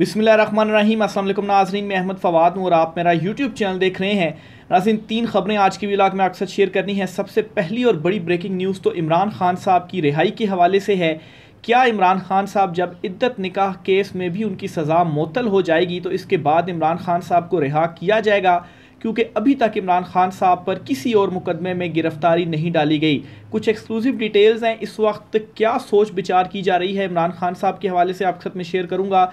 بسم اللہ الرحمن الرحیم السلام علیکم ناظرین میں احمد فواد ہوں اور آپ میرا یوٹیوب چینل دیکھ رہے ہیں ناظرین تین خبریں آج کی بالا میں اکثر شیئر کرنی ہیں سب سے پہلی اور بڑی بریکنگ نیوز تو عمران خان صاحب کی رہائی کے حوالے سے ہے کیا عمران خان صاحب جب عدت نکاح کیس میں بھی ان کی سزا معطل ہو جائے گی تو اس کے بعد عمران خان صاحب کو رہا کیا جائے گا کیونکہ ابھی تک عمران خان صاحب پر کسی اور مقدمے میں گرفتاری نہیں ڈالی گئی کچھ ایکسکلوزیو ڈیٹیلز ہیں اس وقت کیا سوچ بچار کی جا رہی ہے عمران خان صاحب کے حوالے سے آپ کے ساتھ میں شیئر کروں گا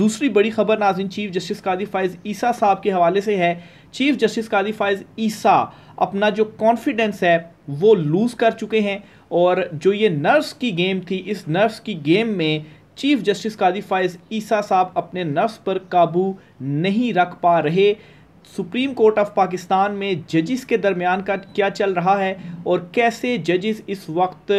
دوسری بڑی خبر ناظرین چیف جسٹس فائز عیسیٰ صاحب کے حوالے سے ہے چیف جسٹس فائز عیسیٰ اپنا جو کانفیڈنس ہے وہ لوز کر چکے ہیں اور جو یہ نرس کی گیم تھی اس نرس کی گیم میں چیف جسٹس فائز عیسیٰ صاحب اپنے نفس پر قابو نہیں رکھ پا رہے سپریم کورٹ آف پاکستان میں ججز کے درمیان کا کیا چل رہا ہے اور کیسے ججز اس وقت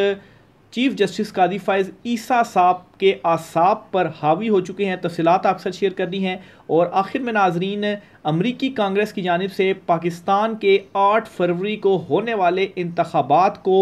چیف جسٹس قادی فائز عیسیٰ صاحب کے اعصاب پر حاوی ہو چکے ہیں تفصیلات اکثر شیئر کرنی ہیں اور آخر میں ناظرین امریکی کانگریس کی جانب سے پاکستان کے آٹھ فروری کو ہونے والے انتخابات کو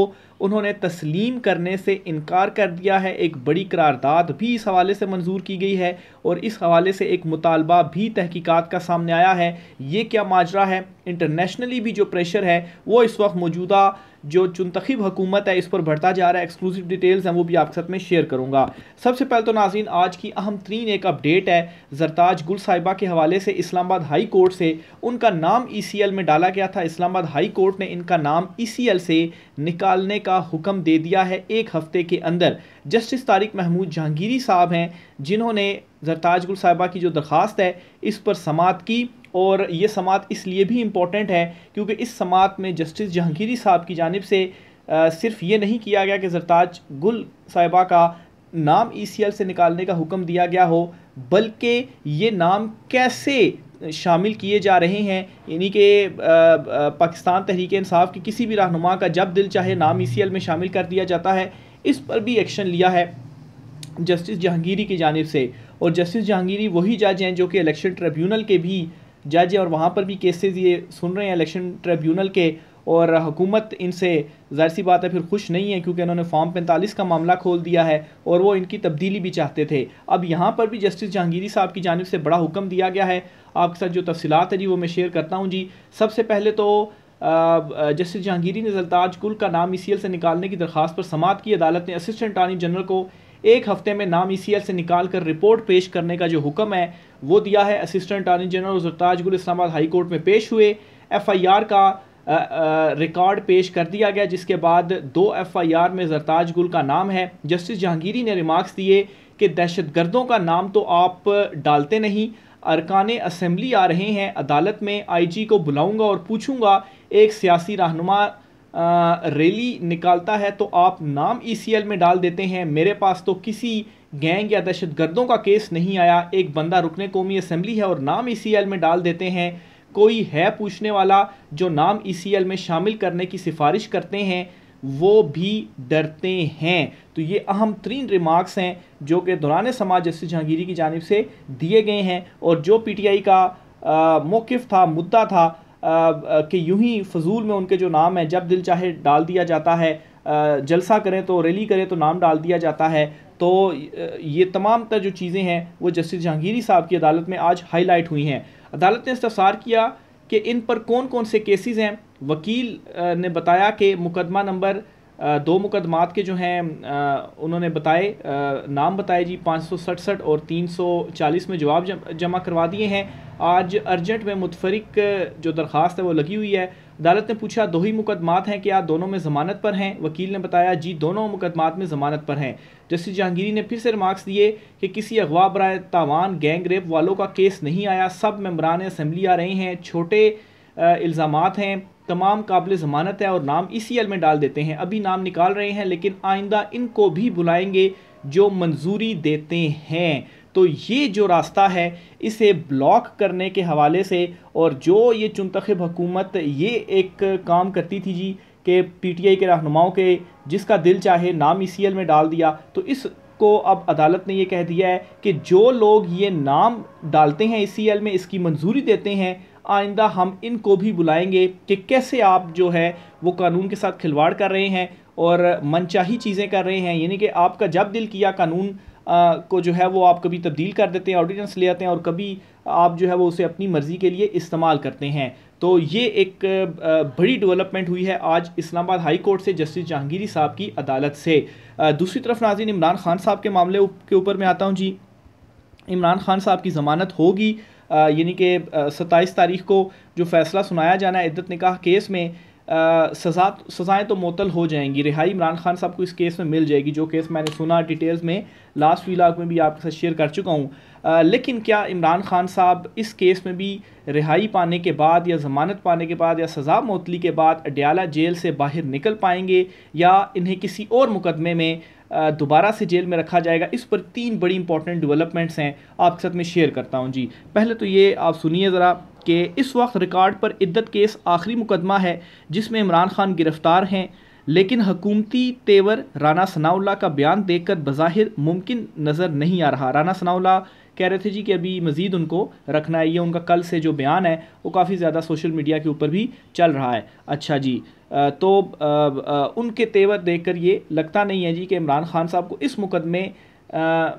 انہوں نے تسلیم کرنے سے انکار کر دیا ہے ایک بڑی قرارداد بھی اس حوالے سے منظور کی گئی ہے اور اس حوالے سے ایک مطالبہ بھی تحقیقات کا سامنے آیا ہے یہ کیا ماجرہ ہے انٹرنیشنلی بھی جو پریشر ہے وہ اس وقت موجودہ جو چنتخب حکومت ہے اس پر بڑھتا جا رہا ہے ایکسکلوسو ڈیٹیلز ہیں وہ بھی آپ کے ساتھ میں شیئر کروں گا سب سے پہلے تو ناظرین آج کی اہم ترین ایک اپڈیٹ ہے زرتاج گل صاحبہ کے حوالے سے اسلام آباد ہائی کورٹ سے ان کا نام ای سی ایل میں ڈالا گیا تھا اسلام آباد ہائی کورٹ نے ان کا نام ای سی ایل سے نکالنے کا حکم دے دیا ہے ایک ہفتے کے اندر جسٹس طارق محمود جہانگیری صاحب ہیں جنہوں نے زرتاج گل صاحبہ کی جو درخواست ہے اس پر سماعت کی اور یہ سماعت اس لیے بھی امپورٹنٹ ہے کیونکہ اس سماعت میں جسٹس جہانگیری صاحب کی جانب سے صرف یہ نہیں کیا گیا کہ زرتاج گل صاحبہ کا نام ای سی ایل سے نکالنے کا حکم دیا گیا ہو بلکہ یہ نام کیسے شامل کیے جا رہے ہیں یعنی کہ پاکستان تحریک انصاف کی کسی بھی رہنما کا جب دل چاہے نام ای سی ایل میں شامل کر دیا جاتا ہے اس پر بھی ایکشن لیا ہے جسٹس جہانگیری کی جانب سے اور جسٹس جہانگیری وہی جج ہیں جو کہ الیکشن ٹریبیونل کے بھی جج اور وہاں پر بھی کیسز یہ سن رہے ہیں الیکشن ٹریبیونل کے اور حکومت ان سے ظاہر سی بات ہے پھر خوش نہیں ہے کیونکہ انہوں نے فارم پینتالیس کا معاملہ کھول دیا ہے اور وہ ان کی تبدیلی بھی چاہتے تھے اب یہاں پر بھی جسٹس جہانگیری صاحب کی جانب سے بڑا حکم دیا گیا ہے آپ کے ساتھ جو تفصیلات ہے جی وہ میں شیئر کرتا ہوں جی سب سے پہلے تو جسٹس جہانگیری نے زلتاج کل کا نام سی ایل سے نکالنے کی درخواست پر سماعت کی عدالت نے اسسٹنٹ اٹارنی جنرل کو ایک ہفتے میں نام ای سی ایل سے نکال کر رپورٹ پیش کرنے کا جو حکم ہے وہ دیا ہے assistant attorney general Zartaj Gul Islamabad high court میں پیش ہوئے ایف آئی آر کا ریکارڈ پیش کر دیا گیا جس کے بعد دو ایف آئی آر میں زرتاج گل کا نام ہے جسٹس جہانگیری نے ریمارکس دیے کہ دہشت گردوں کا نام تو آپ ڈالتے نہیں ارکان اسمبلی آ رہے ہیں عدالت میں آئی جی کو بلاؤں گا اور پوچھوں گا ایک سیاسی رہنما ریلی نکالتا ہے تو آپ نام ای سی ایل میں ڈال دیتے ہیں میرے پاس تو کسی گینگ یا دہشت گردوں کا کیس نہیں آیا ایک بندہ رکنے قومی اسمبلی ہے اور نام ای سی ایل میں ڈال دیتے ہیں کوئی ہے پوچھنے والا جو نام ای سی ایل میں شامل کرنے کی سفارش کرتے ہیں وہ بھی ڈرتے ہیں تو یہ اہم ترین ریمارکس ہیں جو کہ دوران سماج جسٹس جہانگیری کی جانب سے دیے گئے ہیں اور جو پی ٹی آئی کا موقف تھا مدعا تھا کہ یوں ہی فضول میں ان کے جو نام ہیں جب دل چاہے ڈال دیا جاتا ہے جلسہ کریں تو ریلی کریں تو نام ڈال دیا جاتا ہے تو یہ تمام تر جو چیزیں ہیں وہ جسٹس جہانگیری صاحب کی عدالت میں آج ہائی لائٹ ہوئی ہیں عدالت نے استفسار کیا کہ ان پر کون کون سے کیسز ہیں وکیل نے بتایا کہ مقدمہ نمبر دو مقدمات کے جو ہیں انہوں نے بتائے نام بتائے جی پانچ سو سٹھ اور تین سو چالیس میں جواب جمع کروا دیے ہیں آج ارجنٹ میں متفرق جو درخواست ہے وہ لگی ہوئی ہے عدالت نے پوچھا دو ہی مقدمات ہیں کیا دونوں میں ضمانت پر ہیں وکیل نے بتایا جی دونوں مقدمات میں ضمانت پر ہیں جسٹس جہانگیری نے پھر سے ریمارکس دیے کہ کسی اغوا برائے تاوان گینگ ریپ والوں کا کیس نہیں آیا سب ممبران اسمبلی آ رہے ہیں چھوٹے الزامات ہیں تمام قابل ضمانت ہے اور نام اسی ایل میں ڈال دیتے ہیں ابھی نام نکال رہے ہیں لیکن آئندہ ان کو بھی بلائیں گے جو منظوری دیتے ہیں تو یہ جو راستہ ہے اسے بلاک کرنے کے حوالے سے اور جو یہ چنتخب حکومت یہ ایک کام کرتی تھی جی کہ پی ٹی آئی کے رہنماؤں کے جس کا دل چاہے نام اسی ایل میں ڈال دیا تو اس کو اب عدالت نے یہ کہہ دیا ہے کہ جو لوگ یہ نام ڈالتے ہیں اسی ایل میں اس کی منظوری دیتے ہیں آئندہ ہم ان کو بھی بلائیں گے کہ کیسے آپ جو ہے وہ قانون کے ساتھ کھلواڑ کر رہے ہیں اور منچاہی چیزیں کر رہے ہیں یعنی کہ آپ کا جب دل کیا قانون کو جو ہے وہ آپ کبھی تبدیل کر دیتے ہیں آرڈیننس لے آتے ہیں اور کبھی آپ جو ہے وہ اسے اپنی مرضی کے لیے استعمال کرتے ہیں تو یہ ایک بڑی ڈیولپمنٹ ہوئی ہے آج اسلام آباد ہائی کورٹ سے جسٹس جہانگیری صاحب کی عدالت سے دوسری طرف ناظرین عمران خان صاحب کے معاملے کے اوپر میں آتا ہوں جی عمران خان صاحب کی ضمانت ہوگی یعنی کہ ستائیس تاریخ کو جو فیصلہ سنایا جانا ہے عدت نکاح کیس میں سزا سزائیں تو معطل ہو جائیں گی رہائی عمران خان صاحب کو اس کیس میں مل جائے گی جو کیس میں نے سنا ڈیٹیلز میں لاسٹ ویلاک میں بھی آپ کے ساتھ شیئر کر چکا ہوں لیکن کیا عمران خان صاحب اس کیس میں بھی رہائی پانے کے بعد یا ضمانت پانے کے بعد یا سزا معطلی کے بعد اڈیالہ جیل سے باہر نکل پائیں گے یا انہیں کسی اور مقدمے میں دوبارہ سے جیل میں رکھا جائے گا اس پر تین بڑی امپورٹنٹ ڈیولپمنٹس ہیں آپ کے ساتھ میں شیئر کرتا ہوں جی پہلے تو یہ آپ سنیے ذرا کہ اس وقت ریکارڈ پر عدت کیس آخری مقدمہ ہے جس میں عمران خان گرفتار ہیں لیکن حکومتی تیور رانا ثناء اللہ کا بیان دیکھ کر بظاہر ممکن نظر نہیں آ رہا رانا ثناء اللہ کہہ رہے تھے جی کہ ابھی مزید ان کو رکھنا ہے یہ ان کا کل سے جو بیان ہے وہ کافی زیادہ سوشل میڈیا کے اوپر بھی چل رہا ہے اچھا جی تو ان کے تیور دیکھ کر یہ لگتا نہیں ہے جی کہ عمران خان صاحب کو اس مقدمے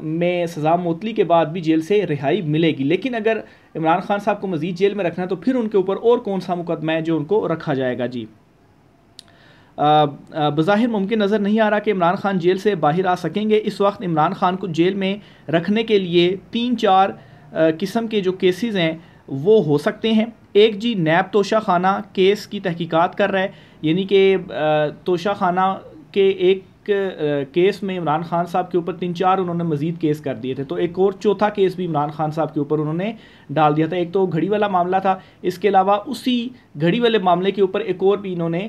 میں سزا معطلی کے بعد بھی جیل سے رہائی ملے گی لیکن اگر عمران خان صاحب کو مزید جیل میں رکھنا ہے تو پھر ان کے اوپر اور کون سا مقدمہ ہے جو ان کو رکھا جائے گا جی بظاہر ممکن نظر نہیں آ رہا کہ عمران خان جیل سے باہر آ سکیں گے اس وقت عمران خان کو جیل میں رکھنے کے لیے تین چار قسم کے جو کیسز ہیں وہ ہو سکتے ہیں ایک جی نیب توشہ خانہ کیس کی تحقیقات کر رہا ہے یعنی کہ توشہ خانہ کے ایک کیس میں عمران خان صاحب کے اوپر تین چار انہوں نے مزید کیس کر دیے تھے تو ایک اور چوتھا کیس بھی عمران خان صاحب کے اوپر انہوں نے ڈال دیا تھا ایک تو گھڑی والا معاملہ تھا اس کے علاوہ اسی گھڑی والے معاملے کے اوپر ایک اور بھی انہوں نے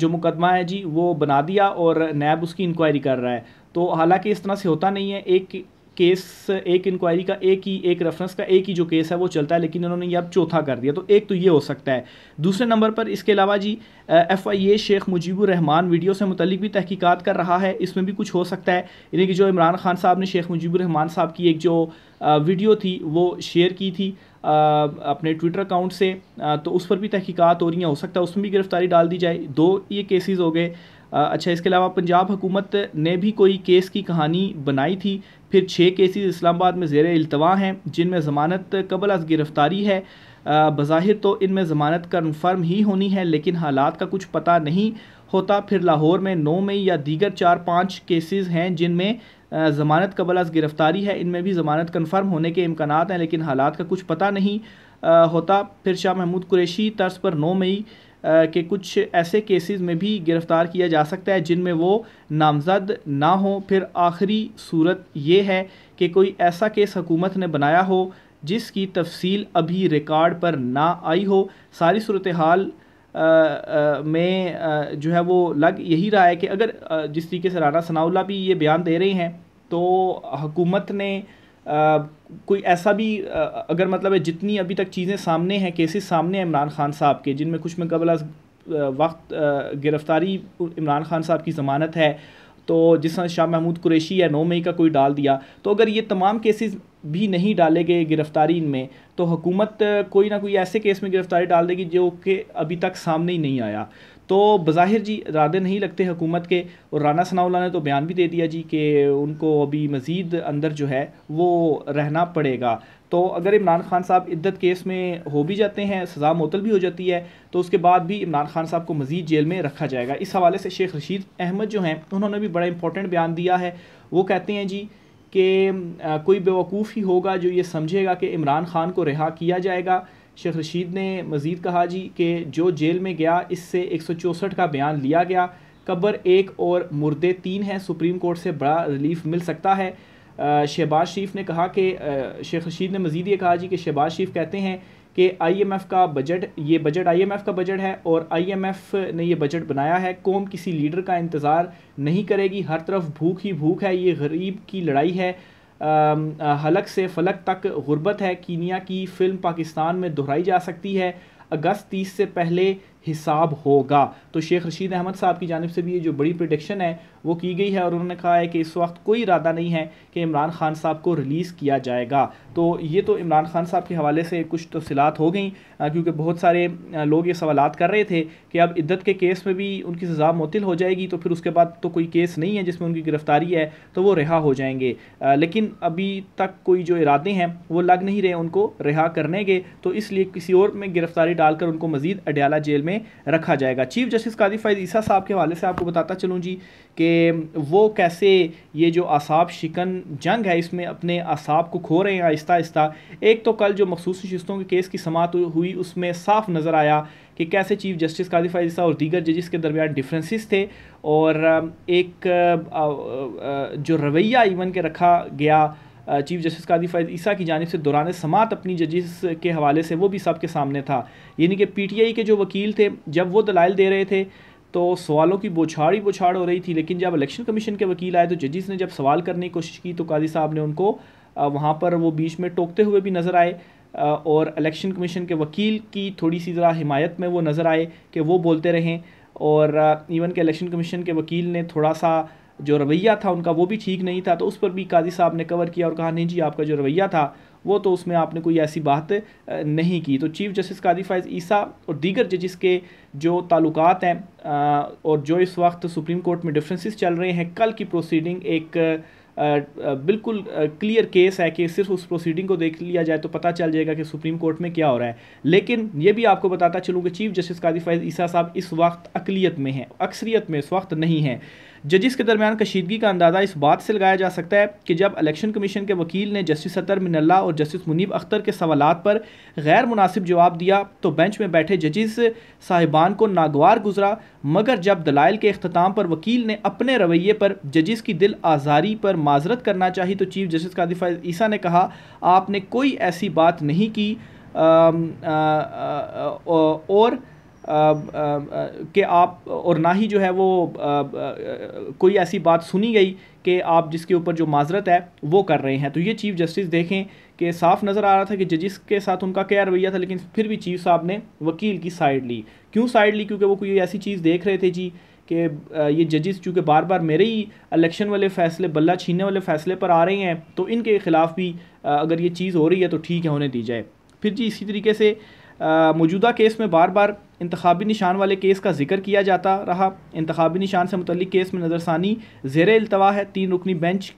جو مقدمہ ہے جی وہ بنا دیا اور نیب اس کی انکوائری کر رہا ہے تو حالانکہ اس طرح سے ہوتا نہیں ہے ایک کیس ایک انکوائری کا ایک ہی ایک ریفرنس کا ایک ہی جو کیس ہے وہ چلتا ہے لیکن انہوں نے یہ اب چوتھا کر دیا تو ایک تو یہ ہو سکتا ہے دوسرے نمبر پر اس کے علاوہ جی ایف آئی اے شیخ مجیب الرحمان ویڈیو سے متعلق بھی تحقیقات کر رہا ہے اس میں بھی کچھ ہو سکتا ہے یعنی کہ جو عمران خان صاحب نے شیخ مجیب الرحمان صاحب کی ایک جو ویڈیو تھی وہ شیئر کی تھی اپنے ٹویٹر اکاؤنٹ سے تو اس پر بھی تحقیقات ہو رہی ہیں ہو سکتا ہے اس میں بھی گرفتاری ڈال دی جائے دو یہ کیسز ہو گئے اچھا اس کے علاوہ پنجاب حکومت نے بھی کوئی کیس کی کہانی بنائی تھی پھر چھ کیسز اسلام آباد میں زیر التوا ہیں جن میں ضمانت قبل از گرفتاری ہے بظاہر تو ان میں ضمانت کنفرم ہی ہونی ہے لیکن حالات کا کچھ پتہ نہیں ہوتا پھر لاہور میں نو مئی یا دیگر چار پانچ کیسز ہیں جن میں ضمانت قبل از گرفتاری ہے ان میں بھی ضمانت کنفرم ہونے کے امکانات ہیں لیکن حالات کا کچھ پتہ نہیں ہوتا پھر شاہ محمود قریشی طرز پر نو مئی کہ کچھ ایسے کیسز میں بھی گرفتار کیا جا سکتا ہے جن میں وہ نامزد نہ ہوں پھر آخری صورت یہ ہے کہ کوئی ایسا کیس حکومت نے بنایا ہو جس کی تفصیل ابھی ریکارڈ پر نہ آئی ہو ساری صورتحال میں جو ہے وہ لگ یہی رہا ہے کہ اگر جس طریقے سے رانا ثناء بھی یہ بیان دے رہی ہیں تو حکومت نے کوئی ایسا بھی اگر مطلب ہے جتنی ابھی تک چیزیں سامنے ہیں کیسز سامنے ہیں عمران خان صاحب کے جن میں کچھ میں از وقت گرفتاری عمران خان صاحب کی ضمانت ہے تو جس شاہ محمود قریشی یا نو مئی کا کوئی ڈال دیا تو اگر یہ تمام کیسز بھی نہیں ڈالے گئے گرفتاری ان میں تو حکومت کوئی نہ کوئی ایسے کیس میں گرفتاری ڈال دے گی جو کہ ابھی تک سامنے ہی نہیں آیا تو بظاہر جی ارادے نہیں لگتے حکومت کے اور رانا ثناء اللہ نے تو بیان بھی دے دیا جی کہ ان کو ابھی مزید اندر جو ہے وہ رہنا پڑے گا تو اگر عمران خان صاحب عدت کیس میں ہو بھی جاتے ہیں سزا معطل بھی ہو جاتی ہے تو اس کے بعد بھی عمران خان صاحب کو مزید جیل میں رکھا جائے گا اس حوالے سے شیخ رشید احمد جو ہیں انہوں نے بھی بڑا امپورٹنٹ بیان دیا ہے وہ کہتے ہیں جی کہ کوئی بیوقوف ہی ہوگا جو یہ سمجھے گا کہ عمران خان کو رہا کیا جائے گا شیخ رشید نے مزید کہا جی کہ جو جیل میں گیا اس سے ایک سو چونسٹھ کا بیان لیا گیا قبر ایک اور مردے تین ہیں سپریم کورٹ سے بڑا ریلیف مل سکتا ہے شہباز شریف نے کہا کہ شیخ رشید نے مزید یہ کہا جی کہ شہباز شریف کہتے ہیں کہ آئی ایم ایف کا بجٹ یہ بجٹ آئی ایم ایف کا بجٹ ہے اور آئی ایم ایف نے یہ بجٹ بنایا ہے قوم کسی لیڈر کا انتظار نہیں کرے گی ہر طرف بھوک ہی بھوک ہے یہ غریب کی لڑائی ہے حلق سے فلک تک غربت ہے کینیا کی فلم پاکستان میں دہرائی جا سکتی ہے اگست تیس سے پہلے حساب ہوگا تو شیخ رشید احمد صاحب کی جانب سے بھی یہ جو بڑی پریڈکشن ہے وہ کی گئی ہے اور انہوں نے کہا ہے کہ اس وقت کوئی ارادہ نہیں ہے کہ عمران خان صاحب کو ریلیز کیا جائے گا تو یہ تو عمران خان صاحب کے حوالے سے کچھ تفصیلات ہو گئیں کیونکہ بہت سارے لوگ یہ سوالات کر رہے تھے کہ اب عدت کے کیس میں بھی ان کی سزا معطل ہو جائے گی تو پھر اس کے بعد تو کوئی کیس نہیں ہے جس میں ان کی گرفتاری ہے تو وہ رہا ہو جائیں گے لیکن ابھی تک کوئی جو ارادے ہیں وہ لگ نہیں رہے ان کو رہا کرنے کے تو اس لیے کسی اور میں گرفتاری ڈال کر ان کو مزید اڈیالہ جیل میں میں رکھا جائے گا چیف جسٹس فائد عیسیٰ صاحب کے حوالے سے آپ کو بتاتا چلوں جی کہ وہ کیسے یہ جو آساب شکن جنگ ہے اس میں اپنے اعصاب کو کھو رہے ہیں آہستہ آہستہ ایک تو کل جو مخصوص نشستوں کے کیس کی سماعت ہوئی اس میں صاف نظر آیا کہ کیسے چیف جسٹس فائد عیسیٰ اور دیگر ججز کے درمیان ڈفرینسز تھے اور ایک جو رویہ ایون کے رکھا گیا چیف جسٹس قادی فیض عیسیٰ کی جانب سے دوران سماعت اپنی ججز کے حوالے سے وہ بھی سب کے سامنے تھا یعنی کہ پی ٹی آئی کے جو وکیل تھے جب وہ دلائل دے رہے تھے تو سوالوں کی بوچھاڑ ہی بوچھاڑ ہو رہی تھی لیکن جب الیکشن کمیشن کے وکیل آئے تو ججز نے جب سوال کرنے کی کوشش کی تو قادی صاحب نے ان کو وہاں پر وہ بیچ میں ٹوکتے ہوئے بھی نظر آئے اور الیکشن کمیشن کے وکیل کی تھوڑی سی ذرا حمایت میں وہ نظر آئے کہ وہ بولتے رہیں اور ایون کہ الیکشن کمیشن کے وکیل نے تھوڑا سا جو رویہ تھا ان کا وہ بھی ٹھیک نہیں تھا تو اس پر بھی قاضی صاحب نے کور کیا اور کہا نہیں جی آپ کا جو رویہ تھا وہ تو اس میں آپ نے کوئی ایسی بات نہیں کی تو چیف جسٹس قاضی فائز عیسیٰ اور دیگر ججز کے جو تعلقات ہیں اور جو اس وقت سپریم کورٹ میں ڈفرینسز چل رہے ہیں کل کی پروسیڈنگ ایک بالکل کلیئر کیس ہے کہ صرف اس پروسیڈنگ کو دیکھ لیا جائے تو پتہ چل جائے گا کہ سپریم کورٹ میں کیا ہو رہا ہے لیکن یہ بھی آپ کو بتاتا چلوں کہ چیف جسٹس فائز عیسیٰ صاحب اس وقت اقلیت میں ہیں اکثریت میں اس وقت نہیں ہیں ججس کے درمیان کشیدگی کا اندازہ اس بات سے لگایا جا سکتا ہے کہ جب الیکشن کمیشن کے وکیل نے جسٹس من اللہ اور جسٹس منیب اختر کے سوالات پر غیر مناسب جواب دیا تو بینچ میں بیٹھے ججز صاحبان کو ناگوار گزرا مگر جب دلائل کے اختتام پر وکیل نے اپنے رویے پر ججز کی دل آزاری پر معذرت کرنا چاہی تو چیف جسٹس کا دفاع عیسیٰ نے کہا آپ نے کوئی ایسی بات نہیں کی اور کہ آپ اور نہ ہی جو ہے وہ کوئی ایسی بات سنی گئی کہ آپ جس کے اوپر جو معذرت ہے وہ کر رہے ہیں تو یہ چیف جسٹس دیکھیں کہ صاف نظر آ رہا تھا کہ ججز کے ساتھ ان کا کیا رویہ تھا لیکن پھر بھی چیف صاحب نے وکیل کی سائڈ لی کیوں سائڈ لی کیونکہ وہ کوئی ایسی چیز دیکھ رہے تھے جی کہ یہ ججز چونکہ بار بار میرے ہی الیکشن والے فیصلے بلہ چھیننے والے فیصلے پر آ رہے ہیں تو ان کے خلاف بھی اگر یہ چیز ہو رہی ہے تو ٹھیک ہے ہونے دی جائے پھر جی اسی طریقے سے موجودہ کیس میں بار بار انتخابی نشان والے کیس کا ذکر کیا جاتا رہا انتخابی نشان سے متعلق کیس میں نظر ثانی زیر التوا ہے تین رکنی بینچ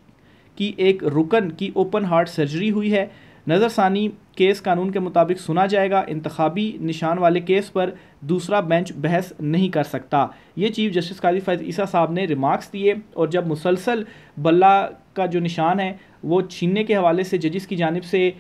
کی ایک رکن کی اوپن ہارٹ سرجری ہوئی ہے نظر ثانی کیس قانون کے مطابق سنا جائے گا انتخابی نشان والے کیس پر دوسرا بینچ بحث نہیں کر سکتا یہ چیف جسٹس قاضی فیض عیسیٰ صاحب نے ریمارکس دیے اور جب مسلسل بلہ کا جو نشان ہے وہ چھیننے کے حوالے سے ججز کی جانب سے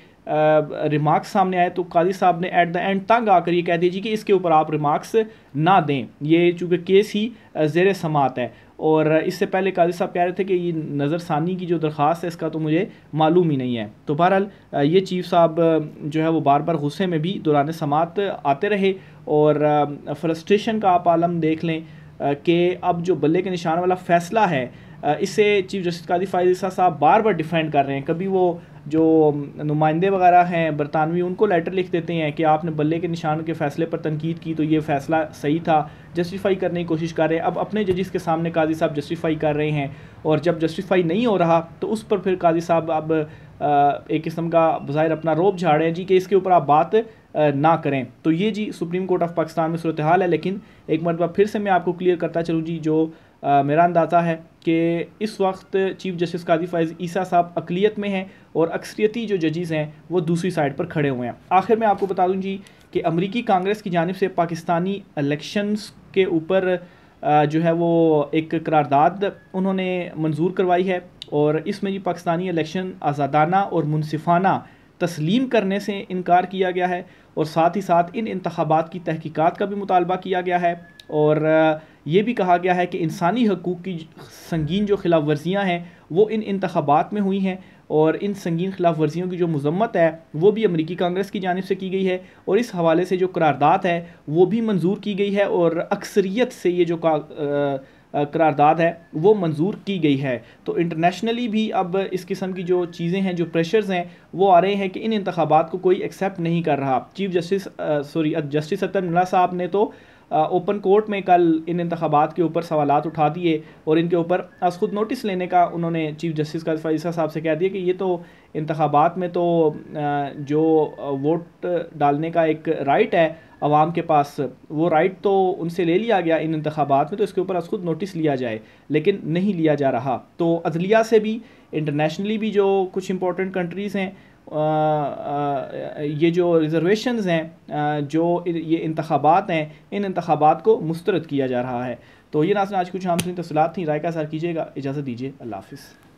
ریمارکس سامنے آئے تو قاضی صاحب نے ایٹ دا اینڈ تنگ آ کر یہ کہہ دیجیے کہ اس کے اوپر آپ ریمارکس نہ دیں یہ چونکہ کیس ہی زیر سماعت ہے اور اس سے پہلے قاضی صاحب کہہ رہے تھے کہ یہ نظر ثانی کی جو درخواست ہے اس کا تو مجھے معلوم ہی نہیں ہے تو بہرحال یہ چیف صاحب جو ہے وہ بار بار غصے میں بھی دوران سماعت آتے رہے اور فرسٹریشن کا آپ عالم دیکھ لیں کہ اب جو بلے کے نشان والا فیصلہ ہے اسے چیف جسٹس قاضی فائز صاحب بار بار ڈیفینڈ کر رہے ہیں کبھی وہ جو نمائندے وغیرہ ہیں برطانوی ان کو لیٹر لکھ دیتے ہیں کہ آپ نے بلے کے نشان کے فیصلے پر تنقید کی تو یہ فیصلہ صحیح تھا جسٹیفائی کرنے کی کوشش کر رہے ہیں اب اپنے ججز کے سامنے قاضی صاحب جسٹیفائی کر رہے ہیں اور جب جسٹیفائی نہیں ہو رہا تو اس پر پھر قاضی صاحب اب ایک قسم کا بظاہر اپنا روپ ہیں جی کہ اس کے اوپر آپ بات نہ کریں تو یہ جی سپریم کورٹ آف پاکستان میں صورتحال ہے لیکن ایک مرتبہ پھر سے میں آپ کو کلیئر کرتا چلوں جی جو میرا اندازہ ہے کہ اس وقت چیف جسٹس قاضی فائز عیسیٰ صاحب اقلیت میں ہیں اور اکثریتی جو ججز ہیں وہ دوسری سائڈ پر کھڑے ہوئے ہیں آخر میں آپ کو بتا دوں جی کہ امریکی کانگریس کی جانب سے پاکستانی الیکشنز کے اوپر جو ہے وہ ایک قرارداد انہوں نے منظور کروائی ہے اور اس میں جی پاکستانی الیکشن آزادانہ اور منصفانہ تسلیم کرنے سے انکار کیا گیا ہے اور ساتھ ہی ساتھ ان انتخابات کی تحقیقات کا بھی مطالبہ کیا گیا ہے اور یہ بھی کہا گیا ہے کہ انسانی حقوق کی سنگین جو خلاف ورزیاں ہیں وہ ان انتخابات میں ہوئی ہیں اور ان سنگین خلاف ورزیوں کی جو مذمت ہے وہ بھی امریکی کانگریس کی جانب سے کی گئی ہے اور اس حوالے سے جو قرارداد ہے وہ بھی منظور کی گئی ہے اور اکثریت سے یہ جو قرارداد ہے وہ منظور کی گئی ہے تو انٹرنیشنلی بھی اب اس قسم کی جو چیزیں ہیں جو پریشرز ہیں وہ آ رہے ہیں کہ ان انتخابات کو کوئی ایکسیپٹ نہیں کر رہا چیف جسٹس سوری جسٹس ستر منہ صاحب نے تو اوپن کورٹ میں کل ان انتخابات کے اوپر سوالات اٹھا دیے اور ان کے اوپر از خود نوٹس لینے کا انہوں نے چیف جسٹس کا فائزہ صاحب سے کہہ دیا کہ یہ تو انتخابات میں تو جو ووٹ ڈالنے کا ایک رائٹ ہے عوام کے پاس وہ رائٹ تو ان سے لے لیا گیا ان انتخابات میں تو اس کے اوپر از خود نوٹس لیا جائے لیکن نہیں لیا جا رہا تو عدلیہ سے بھی انٹرنیشنلی بھی جو کچھ امپورٹنٹ کنٹریز ہیں یہ جو ریزرویشنز ہیں جو یہ انتخابات ہیں ان انتخابات کو مسترد کیا جا رہا ہے تو یہ ناظرین آج کچھ ہم سنی تفصیلات تھیں رائے کا سار کیجیے گا اجازت دیجیے اللہ حافظ